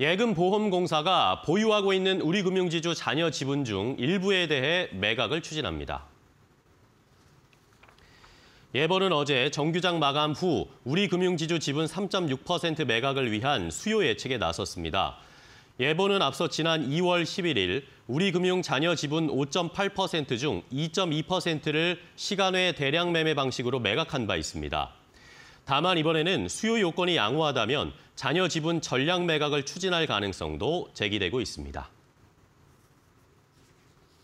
예금보험공사가 보유하고 있는 우리금융지주 자녀 지분 중 일부에 대해 매각을 추진합니다. 예버는 어제 정규장 마감 후 우리금융지주 지분 3.6% 매각을 위한 수요 예측에 나섰습니다. 예보는 앞서 지난 2월 11일 우리금융 자녀 지분 5.8%중 2.2%를 시간 외 대량 매매 방식으로 매각한 바 있습니다. 다만 이번에는 수요 요건이 양호하다면 자녀 지분 전량 매각을 추진할 가능성도 제기되고 있습니다.